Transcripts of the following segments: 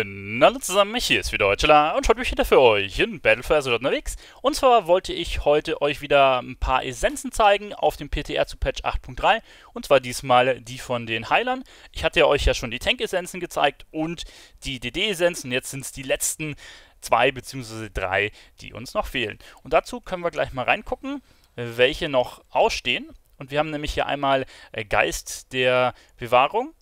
Hallo zusammen, hier ist wieder Deutschler und heute bin ich wieder für euch in Battle for Azeroth unterwegs. Und zwar wollte ich heute euch wieder ein paar Essenzen zeigen auf dem PTR zu Patch 8.3 und zwar diesmal die von den Heilern. Ich hatte euch ja schon die Tank-Essenzen gezeigt und die DD-Essenzen. Jetzt sind es die letzten zwei bzw. drei, die uns noch fehlen. Und dazu können wir gleich mal reingucken, welche noch ausstehen. Und wir haben nämlich hier einmal äh, Geist der Bewahrung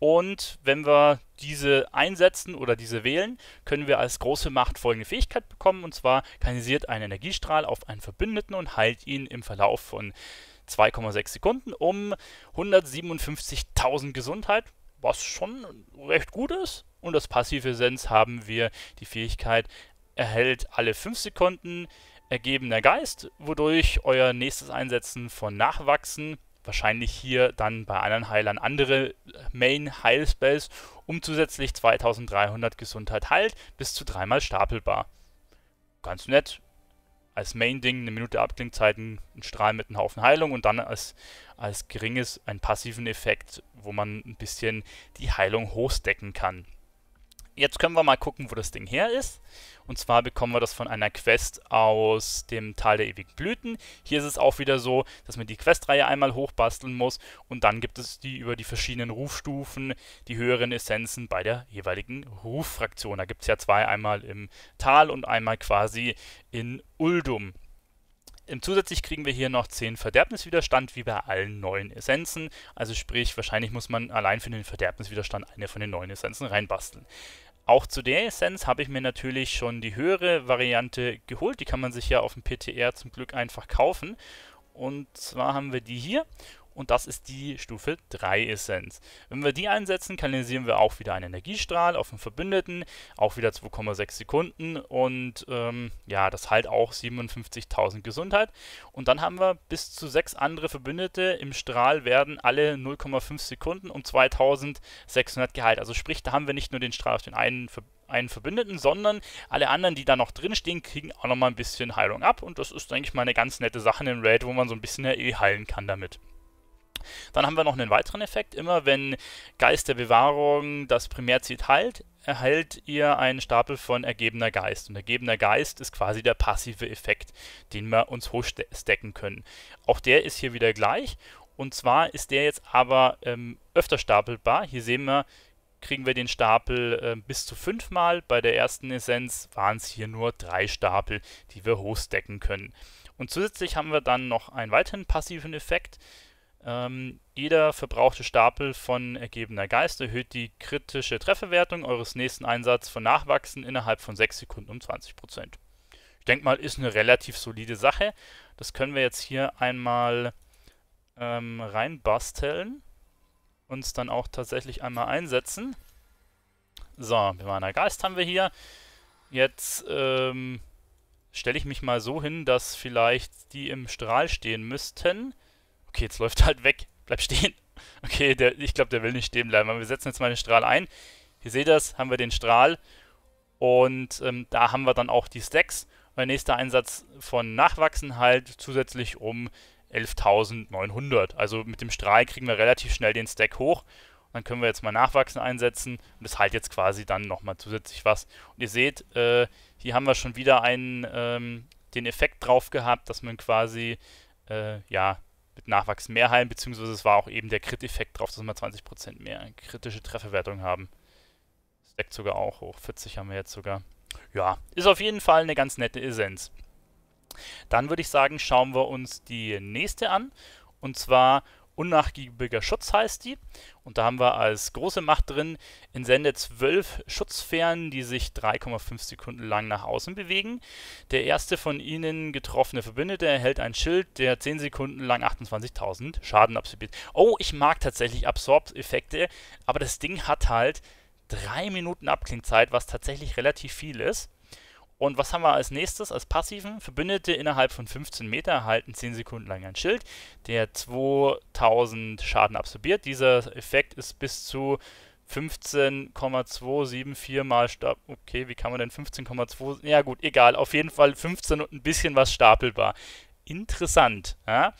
und wenn wir diese einsetzen oder diese wählen, können wir als große Macht folgende Fähigkeit bekommen. Und zwar kanalisiert ein Energiestrahl auf einen Verbündeten und heilt ihn im Verlauf von 2,6 Sekunden um 157.000 Gesundheit, was schon recht gut ist. Und das passive Sens haben wir die Fähigkeit, erhält alle 5 Sekunden ergebener Geist, wodurch euer nächstes Einsetzen von Nachwachsen wahrscheinlich hier dann bei anderen Heilern andere äh, Main Heilspells um zusätzlich 2300 Gesundheit heilt, bis zu dreimal stapelbar. Ganz nett. Als Main-Ding eine Minute Abklingzeit, ein Strahl mit einem Haufen Heilung und dann als, als geringes einen passiven Effekt, wo man ein bisschen die Heilung hochstecken kann jetzt können wir mal gucken, wo das Ding her ist. Und zwar bekommen wir das von einer Quest aus dem Tal der ewigen Blüten. Hier ist es auch wieder so, dass man die Questreihe einmal hochbasteln muss und dann gibt es die über die verschiedenen Rufstufen, die höheren Essenzen bei der jeweiligen Ruffraktion. Da gibt es ja zwei, einmal im Tal und einmal quasi in Uldum. zusätzlich kriegen wir hier noch 10 Verderbniswiderstand, wie bei allen neuen Essenzen. Also sprich, wahrscheinlich muss man allein für den Verderbniswiderstand eine von den neuen Essenzen reinbasteln. Auch zu der Essenz habe ich mir natürlich schon die höhere Variante geholt. Die kann man sich ja auf dem PTR zum Glück einfach kaufen. Und zwar haben wir die hier und das ist die Stufe 3 Essenz. Wenn wir die einsetzen, kanalisieren wir auch wieder einen Energiestrahl auf den Verbündeten, auch wieder 2,6 Sekunden und ähm, ja, das halt auch 57.000 Gesundheit. Und dann haben wir bis zu sechs andere Verbündete im Strahl werden alle 0,5 Sekunden um 2.600 geheilt. Also sprich, da haben wir nicht nur den Strahl auf den einen Verbündeten, einen Verbündeten, sondern alle anderen, die da noch drinstehen, kriegen auch nochmal ein bisschen Heilung ab. Und das ist, denke ich mal, eine ganz nette Sache in Raid, wo man so ein bisschen eh heilen kann damit. Dann haben wir noch einen weiteren Effekt. Immer wenn Geist der Bewahrung das Primärziel teilt, erhält ihr einen Stapel von ergebener Geist. Und ergebener Geist ist quasi der passive Effekt, den wir uns hochstecken können. Auch der ist hier wieder gleich. Und zwar ist der jetzt aber ähm, öfter stapelbar. Hier sehen wir, kriegen wir den Stapel äh, bis zu fünfmal. Bei der ersten Essenz waren es hier nur drei Stapel, die wir hochstecken können. Und zusätzlich haben wir dann noch einen weiteren passiven Effekt. Ähm, jeder verbrauchte Stapel von ergebener Geist erhöht die kritische Trefferwertung eures nächsten Einsatzes von Nachwachsen innerhalb von 6 Sekunden um 20%. Ich denke mal, ist eine relativ solide Sache. Das können wir jetzt hier einmal ähm, reinbasteln. Uns dann auch tatsächlich einmal einsetzen. So, Bewahrner Geist haben wir hier. Jetzt ähm, stelle ich mich mal so hin, dass vielleicht die im Strahl stehen müssten. Okay, jetzt läuft halt weg. Bleib stehen. Okay, der, ich glaube, der will nicht stehen bleiben. Aber wir setzen jetzt mal den Strahl ein. Ihr seht das, haben wir den Strahl. Und ähm, da haben wir dann auch die Stacks. Mein nächster Einsatz von Nachwachsen halt zusätzlich um 11.900. Also mit dem Strahl kriegen wir relativ schnell den Stack hoch. Und dann können wir jetzt mal Nachwachsen einsetzen. Und das halt jetzt quasi dann nochmal zusätzlich was. Und ihr seht, äh, hier haben wir schon wieder einen, ähm, den Effekt drauf gehabt, dass man quasi äh, ja, Nachwachs mehr heilen, beziehungsweise es war auch eben der Crit-Effekt drauf, dass wir 20% mehr kritische Trefferwertung haben. Das deckt sogar auch hoch. 40 haben wir jetzt sogar. Ja, ist auf jeden Fall eine ganz nette Essenz. Dann würde ich sagen, schauen wir uns die nächste an. Und zwar unnachgiebiger Schutz heißt die. Und da haben wir als große Macht drin in Sende zwölf Schutzsphären, die sich 3,5 Sekunden lang nach außen bewegen. Der erste von ihnen getroffene Verbündete erhält ein Schild, der 10 Sekunden lang 28.000 Schaden absorbiert. Oh, ich mag tatsächlich Absorb-Effekte, aber das Ding hat halt 3 Minuten Abklingzeit, was tatsächlich relativ viel ist. Und was haben wir als nächstes, als passiven? Verbündete innerhalb von 15 Meter erhalten 10 Sekunden lang ein Schild, der 2000 Schaden absorbiert. Dieser Effekt ist bis zu 15,274 mal Stapel. Okay, wie kann man denn 15,2? Ja gut, egal. Auf jeden Fall 15 und ein bisschen was stapelbar. Interessant. Ja?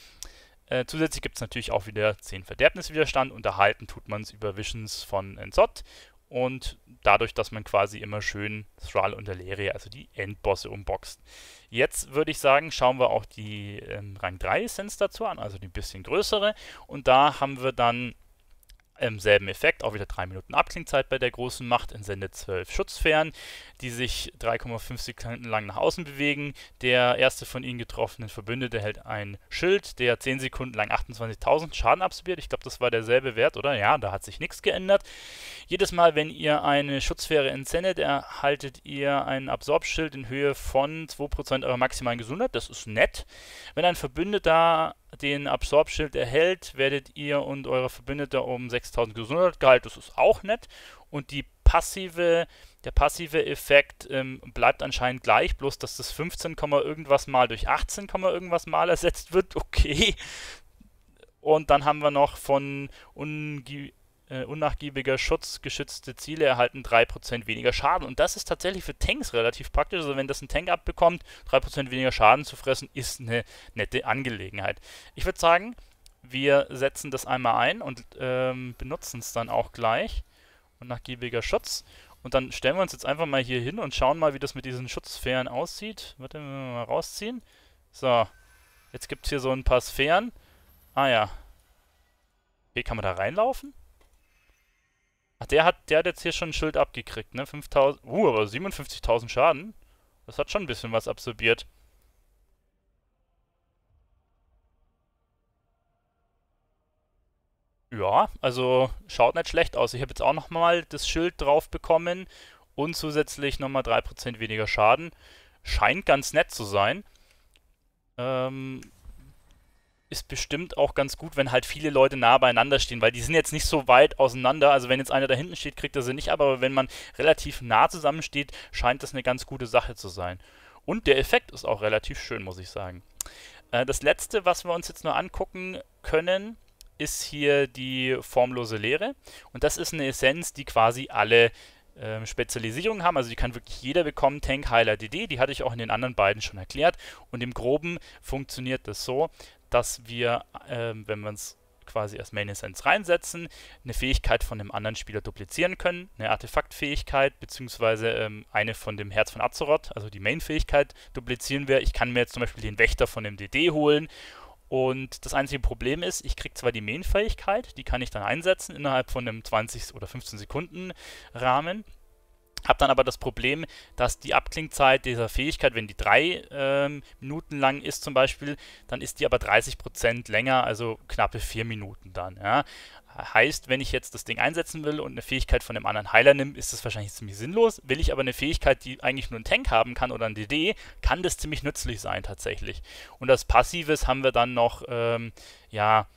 Äh, zusätzlich gibt es natürlich auch wieder 10 Verderbniswiderstand. Unterhalten tut man es über Visions von Enzot und dadurch, dass man quasi immer schön Thrall und Aleria, also die Endbosse, umboxt. Jetzt würde ich sagen, schauen wir auch die ähm, Rang 3 Essenz dazu an, also die bisschen größere. Und da haben wir dann im selben Effekt auch wieder 3 Minuten Abklingzeit bei der großen Macht, entsendet 12 Schutzfähren, die sich 3,5 Sekunden lang nach außen bewegen. Der erste von ihnen getroffenen Verbündete hält ein Schild, der 10 Sekunden lang 28.000 Schaden absorbiert. Ich glaube, das war derselbe Wert, oder? Ja, da hat sich nichts geändert. Jedes Mal, wenn ihr eine Schutzfähre entsendet, erhaltet ihr ein Absorbschild in Höhe von 2% eurer maximalen Gesundheit. Das ist nett. Wenn ein Verbündeter den Absorbschild erhält, werdet ihr und eure Verbündete um 6000 Gesundheit gehalten. Das ist auch nett. Und die passive, der passive Effekt ähm, bleibt anscheinend gleich, bloß dass das 15, irgendwas mal durch 18, irgendwas mal ersetzt wird. Okay. Und dann haben wir noch von unge äh, unnachgiebiger Schutz geschützte Ziele erhalten 3% weniger Schaden. Und das ist tatsächlich für Tanks relativ praktisch. Also wenn das ein Tank abbekommt, 3% weniger Schaden zu fressen, ist eine nette Angelegenheit. Ich würde sagen, wir setzen das einmal ein und ähm, benutzen es dann auch gleich. Unnachgiebiger Schutz. Und dann stellen wir uns jetzt einfach mal hier hin und schauen mal, wie das mit diesen Schutzsphären aussieht. Warte, wenn wir mal rausziehen. So, jetzt gibt es hier so ein paar Sphären. Ah ja. Okay, kann man da reinlaufen? der hat, der hat jetzt hier schon ein Schild abgekriegt, ne? 5000, uh, aber 57.000 Schaden. Das hat schon ein bisschen was absorbiert. Ja, also schaut nicht schlecht aus. Ich habe jetzt auch nochmal das Schild drauf bekommen und zusätzlich nochmal 3% weniger Schaden. Scheint ganz nett zu sein. Ähm, ist bestimmt auch ganz gut, wenn halt viele Leute nah beieinander stehen, weil die sind jetzt nicht so weit auseinander. Also wenn jetzt einer da hinten steht, kriegt er sie nicht, ab, aber wenn man relativ nah zusammensteht, scheint das eine ganz gute Sache zu sein. Und der Effekt ist auch relativ schön, muss ich sagen. Äh, das letzte, was wir uns jetzt nur angucken können, ist hier die formlose Lehre. Und das ist eine Essenz, die quasi alle ähm, Spezialisierungen haben. Also die kann wirklich jeder bekommen. Tank, Heiler, DD, die hatte ich auch in den anderen beiden schon erklärt. Und im Groben funktioniert das so, dass wir, äh, wenn wir uns quasi als Main Essence reinsetzen, eine Fähigkeit von dem anderen Spieler duplizieren können, eine Artefaktfähigkeit, beziehungsweise ähm, eine von dem Herz von Azeroth, also die Main-Fähigkeit, duplizieren wir. Ich kann mir jetzt zum Beispiel den Wächter von dem DD holen. Und das einzige Problem ist, ich kriege zwar die Main-Fähigkeit, die kann ich dann einsetzen innerhalb von einem 20 oder 15 Sekunden Rahmen, hab dann aber das Problem, dass die Abklingzeit dieser Fähigkeit, wenn die drei ähm, Minuten lang ist zum Beispiel, dann ist die aber 30% länger, also knappe vier Minuten dann. Ja. Heißt, wenn ich jetzt das Ding einsetzen will und eine Fähigkeit von einem anderen Heiler nimmt, ist das wahrscheinlich ziemlich sinnlos. Will ich aber eine Fähigkeit, die eigentlich nur ein Tank haben kann oder ein DD, kann das ziemlich nützlich sein tatsächlich. Und als Passives haben wir dann noch, ähm, ja,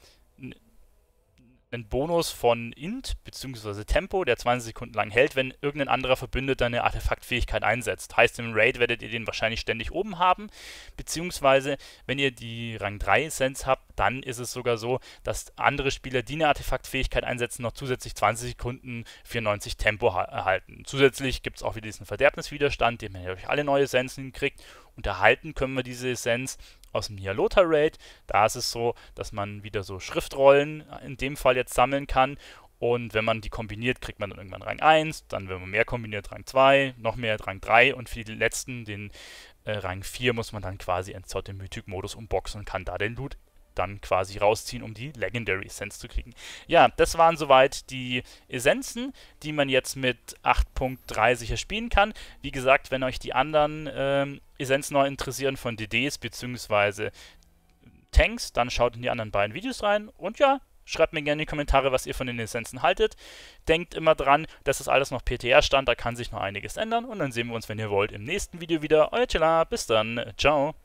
Bonus von Int bzw. Tempo, der 20 Sekunden lang hält, wenn irgendein anderer Verbündeter eine Artefaktfähigkeit einsetzt. Heißt, im Raid werdet ihr den wahrscheinlich ständig oben haben, beziehungsweise wenn ihr die Rang 3 Sense habt, dann ist es sogar so, dass andere Spieler, die eine Artefaktfähigkeit einsetzen, noch zusätzlich 20 Sekunden 94 Tempo erhalten. Zusätzlich gibt es auch wieder diesen Verderbniswiderstand, den ihr euch alle neue Sensen kriegt unterhalten können wir diese Essenz aus dem Nialota Raid. Da ist es so, dass man wieder so Schriftrollen äh, in dem Fall jetzt sammeln kann. Und wenn man die kombiniert, kriegt man dann irgendwann Rang 1, dann wenn man mehr kombiniert, Rang 2, noch mehr Rang 3 und für die letzten, den äh, Rang 4, muss man dann quasi einen Zotte-Mythic-Modus umboxen und kann da den Loot dann quasi rausziehen, um die Legendary Essence zu kriegen. Ja, das waren soweit die Essenzen, die man jetzt mit 8.3 sicher spielen kann. Wie gesagt, wenn euch die anderen ähm, Essenzen neu interessieren von DDs bzw. Tanks, dann schaut in die anderen beiden Videos rein und ja, Schreibt mir gerne in die Kommentare, was ihr von den Essenzen haltet. Denkt immer dran, dass das alles noch PTR stand, da kann sich noch einiges ändern. Und dann sehen wir uns, wenn ihr wollt, im nächsten Video wieder. Euer Chilla, bis dann. Ciao.